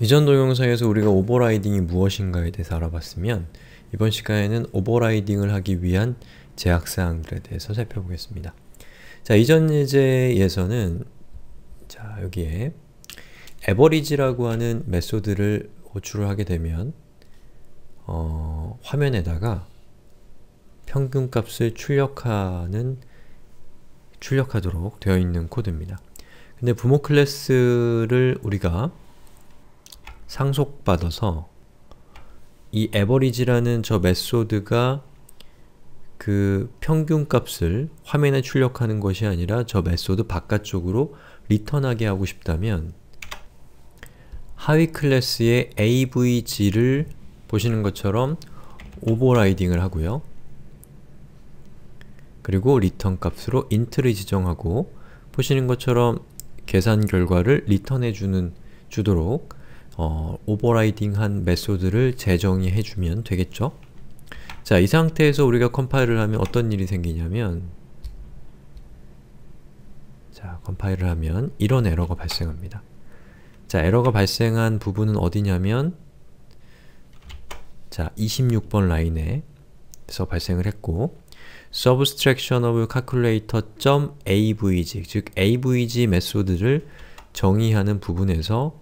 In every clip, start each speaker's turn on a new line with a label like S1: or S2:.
S1: 이전 동영상에서 우리가 오버라이딩이 무엇인가에 대해서 알아봤으면 이번 시간에는 오버라이딩을 하기 위한 제약사항들에 대해서 살펴보겠습니다. 자, 이전 예제에서는 자, 여기에 average라고 하는 메소드를 호출을 하게 되면 어, 화면에다가 평균값을 출력하는 출력하도록 되어 있는 코드입니다. 근데 부모 클래스를 우리가 상속받아서 이 a v e r a g e 라는저 메소드가 그 평균값을 화면에 출력하는 것이 아니라 저 메소드 바깥쪽으로 리턴하게 하고 싶다면 하위 클래스의 avg를 보시는 것처럼 오버라이딩을 하고요. 그리고 리턴 값으로 int를 지정하고 보시는 것처럼 계산 결과를 리턴해주는 주도록 어, 오버라이딩한 메소드를 재정의해 주면 되겠죠? 자, 이 상태에서 우리가 컴파일을 하면 어떤 일이 생기냐면 자, 컴파일을 하면 이런 에러가 발생합니다. 자, 에러가 발생한 부분은 어디냐면 자, 26번 라인에서 발생을 했고 subtraction of calculator.avg 즉 avg 메소드를 정의하는 부분에서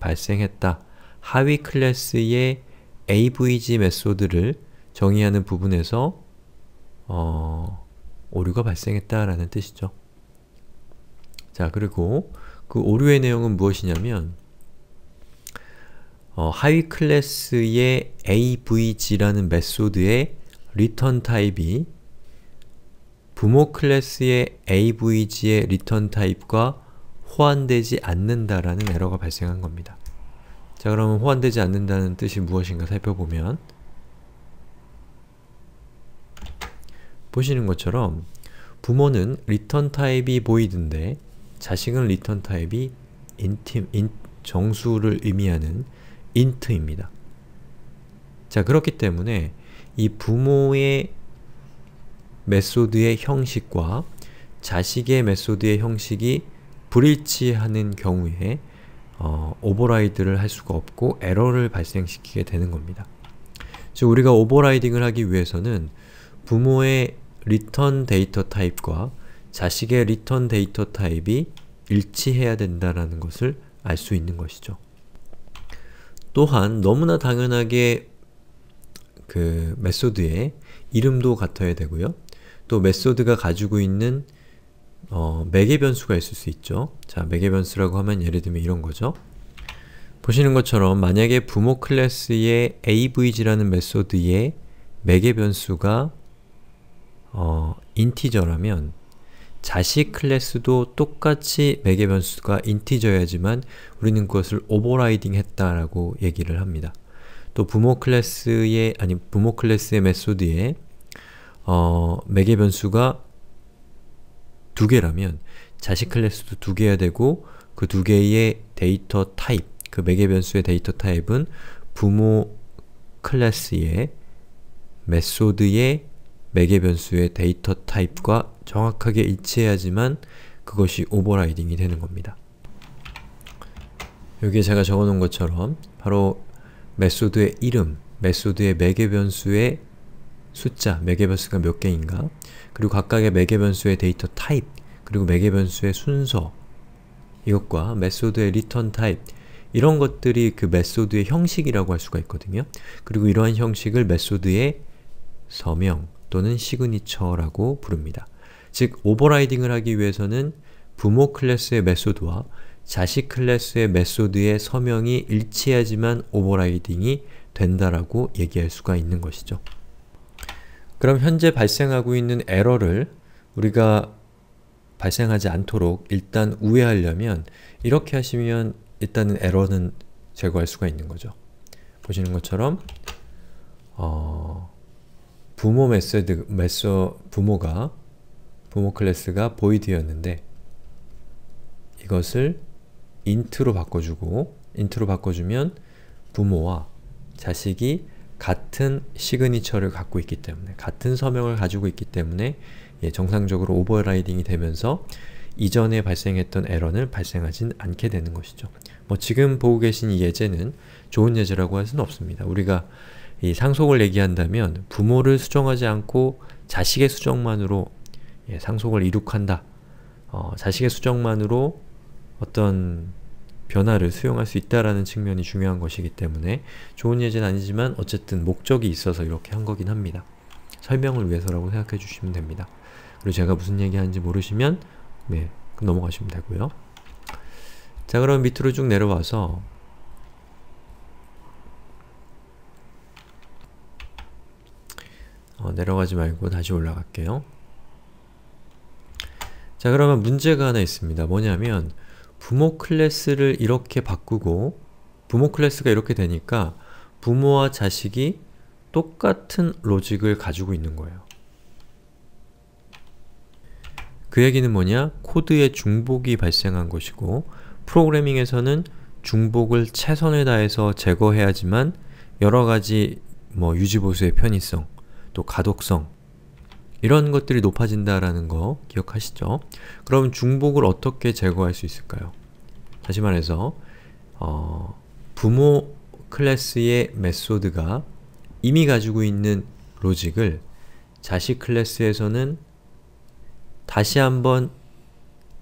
S1: 발생했다. 하위 클래스의 AVG 메소드를 정의하는 부분에서 어, 오류가 발생했다라는 뜻이죠. 자, 그리고 그 오류의 내용은 무엇이냐면 어, 하위 클래스의 avg라는 메소드의 return 타입이 부모 클래스의 avg의 return 타입과 호환되지 않는다라는 에러가 발생한 겁니다. 자 그러면 호환되지 않는다는 뜻이 무엇인가 살펴보면 보시는 것처럼 부모는 리턴 타입이 보이던데 자식은 리턴 타입이 인팀, 인, 정수를 의미하는 인트입니다. 자 그렇기 때문에 이 부모의 메소드의 형식과 자식의 메소드의 형식이 불일치하는 경우에 어, 오버라이드를 할 수가 없고 에러를 발생시키게 되는 겁니다. 즉 우리가 오버라이딩을 하기 위해서는 부모의 리턴 데이터 타입과 자식의 리턴 데이터 타입이 일치해야 된다라는 것을 알 수 있는 것이죠. 또한 너무나 당연하게 그 메소드의 이름도 같아야 되고요. 또 메소드가 가지고 있는 어, 매개 변수가 있을 수 있죠. 자, 매개 변수라고 하면 예를 들면 이런 거죠. 보시는 것처럼 만약에 부모 클래스의 avg라는 메소드의 매개 변수가 어, 인티저라면 자식 클래스도 똑같이 매개 변수가 인티저야지만 우리는 그것을 오버라이딩 했다라고 얘기를 합니다. 또 부모 클래스의 아니 부모 클래스의 메소드에 어, 매개 변수가 두 개라면 자식 클래스도 두 개야 되고 그 두 개의 데이터 타입, 그 매개 변수의 데이터 타입은 부모 클래스의 메소드의 매개 변수의 데이터 타입과 정확하게 일치해야지만 그것이 오버라이딩이 되는 겁니다. 여기에 제가 적어놓은 것처럼 바로 메소드의 이름, 메소드의 매개 변수의 숫자, 매개변수가 몇 개인가, 그리고 각각의 매개변수의 데이터 타입, 그리고 매개변수의 순서 이것과 메소드의 리턴 타입 이런 것들이 그 메소드의 형식이라고 할 수가 있거든요. 그리고 이러한 형식을 메소드의 서명 또는 시그니처라고 부릅니다. 즉, 오버라이딩을 하기 위해서는 부모 클래스의 메소드와 자식 클래스의 메소드의 서명이 일치해야지만 오버라이딩이 된다라고 얘기할 수가 있는 것이죠. 그럼 현재 발생하고 있는 에러를 우리가 발생하지 않도록 일단 우회하려면 이렇게 하시면 일단은 에러는 제거할 수가 있는 거죠. 보시는 것처럼 어, 부모 메서드 메서 부모가 부모 클래스가 void였는데 이것을 int로 바꿔주고 int로 바꿔주면 부모와 자식이 같은 시그니처를 갖고 있기 때문에 같은 서명을 가지고 있기 때문에 예, 정상적으로 오버라이딩이 되면서 이전에 발생했던 에러는 발생하진 않게 되는 것이죠. 뭐 지금 보고 계신 이 예제는 좋은 예제라고 할 수는 없습니다. 우리가 이 상속을 얘기한다면 부모를 수정하지 않고 자식의 수정만으로 예, 상속을 이룩한다. 어, 자식의 수정만으로 어떤 변화를 수용할 수 있다라는 측면이 중요한 것이기 때문에 좋은 예제는 아니지만 어쨌든 목적이 있어서 이렇게 한 거긴 합니다. 설명을 위해서라고 생각해 주시면 됩니다. 그리고 제가 무슨 얘기하는지 모르시면 네, 넘어가시면 되고요. 자 그럼 밑으로 쭉 내려와서 어, 내려가지 말고 다시 올라갈게요. 자 그러면 문제가 하나 있습니다. 뭐냐면 부모 클래스를 이렇게 바꾸고 부모 클래스가 이렇게 되니까 부모와 자식이 똑같은 로직을 가지고 있는 거예요. 그 얘기는 뭐냐? 코드에 중복이 발생한 것이고 프로그래밍에서는 중복을 최선을 다해서 제거해야지만 여러가지 뭐 유지보수의 편의성, 또 가독성, 이런 것들이 높아진다라는 거 기억하시죠? 그럼 중복을 어떻게 제거할 수 있을까요? 다시 말해서 어, 부모 클래스의 메소드가 이미 가지고 있는 로직을 자식 클래스에서는 다시 한번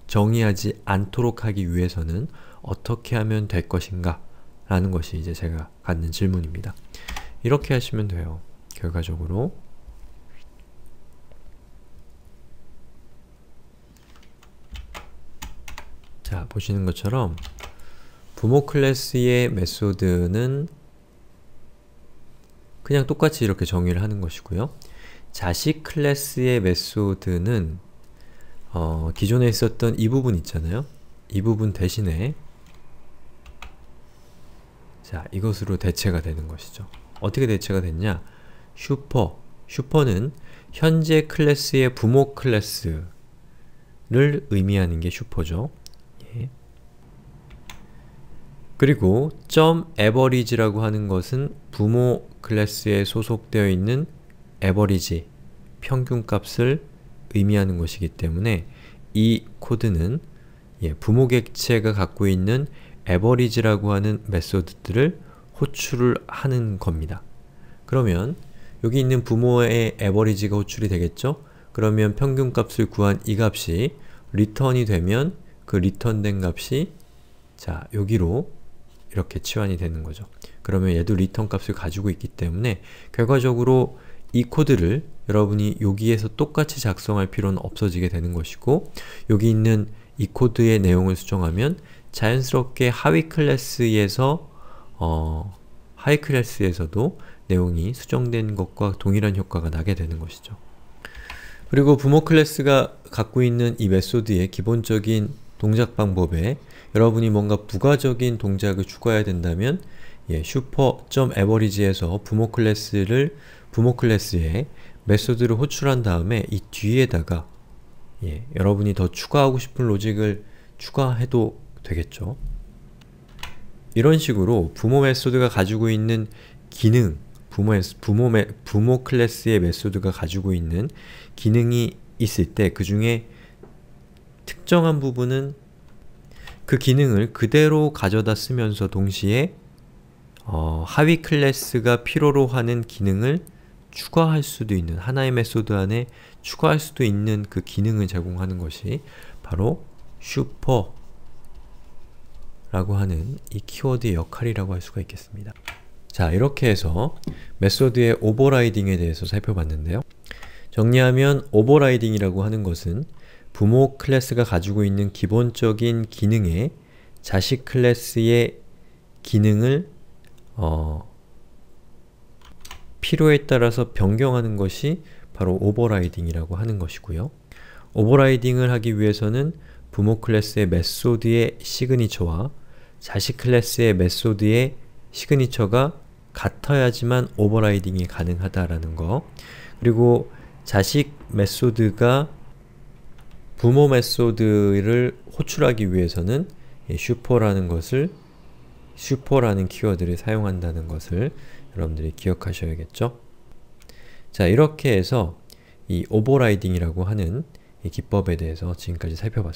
S1: 정의하지 않도록 하기 위해서는 어떻게 하면 될 것인가 라는 것이 이제 제가 갖는 질문입니다. 이렇게 하시면 돼요. 결과적으로 보시는 것처럼 부모 클래스의 메소드는 그냥 똑같이 이렇게 정의를 하는 것이고요. 자식 클래스의 메소드는 어, 기존에 있었던 이 부분 있잖아요. 이 부분 대신에 자, 이것으로 대체가 되는 것이죠. 어떻게 대체가 됐냐? 슈퍼, 슈퍼는 현재 클래스의 부모 클래스를 의미하는 게 슈퍼죠. 그리고 .average라고 하는 것은 부모 클래스에 소속되어 있는 average, 평균값을 의미하는 것이기 때문에 이 코드는 예, 부모 객체가 갖고 있는 average라고 하는 메소드들을 호출을 하는 겁니다. 그러면 여기 있는 부모의 average가 호출이 되겠죠? 그러면 평균값을 구한 이 값이 return이 되면 그 return된 값이 자, 여기로 이렇게 치환이 되는 거죠. 그러면 얘도 return 값을 가지고 있기 때문에 결과적으로 이 코드를 여러분이 여기에서 똑같이 작성할 필요는 없어지게 되는 것이고 여기 있는 이 코드의 내용을 수정하면 자연스럽게 하위 클래스에서 어, 하위 클래스에서도 내용이 수정된 것과 동일한 효과가 나게 되는 것이죠. 그리고 부모 클래스가 갖고 있는 이 메소드의 기본적인 동작 방법에 여러분이 뭔가 부가적인 동작을 추가해야 된다면 예, 슈퍼.average에서 부모 클래스를 부모 클래스에 메소드를 호출한 다음에 이 뒤에다가 예, 여러분이 더 추가하고 싶은 로직을 추가해도 되겠죠. 이런 식으로 부모 메소드가 가지고 있는 기능, 부모, 부모, 부모 클래스의 메소드가 가지고 있는 기능이 있을 때 그 중에 특정한 부분은 그 기능을 그대로 가져다 쓰면서 동시에 어, 하위 클래스가 필요로 하는 기능을 추가할 수도 있는 하나의 메소드 안에 추가할 수도 있는 그 기능을 제공하는 것이 바로 슈퍼 라고 하는 이 키워드의 역할이라고 할 수가 있겠습니다. 자 이렇게 해서 메소드의 오버라이딩에 대해서 살펴봤는데요. 정리하면 오버라이딩이라고 하는 것은 부모 클래스가 가지고 있는 기본적인 기능에 자식 클래스의 기능을 어 필요에 따라서 변경하는 것이 바로 오버라이딩이라고 하는 것이고요. 오버라이딩을 하기 위해서는 부모 클래스의 메소드의 시그니처와 자식 클래스의 메소드의 시그니처가 같아야지만 오버라이딩이 가능하다라는 거 그리고 자식 메소드가 부모 메소드를 호출하기 위해서는 예, 슈퍼라는 것을 슈퍼라는 키워드를 사용한다는 것을 여러분들이 기억하셔야겠죠? 자 이렇게 해서 이 오버라이딩이라고 하는 기법에 대해서 지금까지 살펴봤습니다.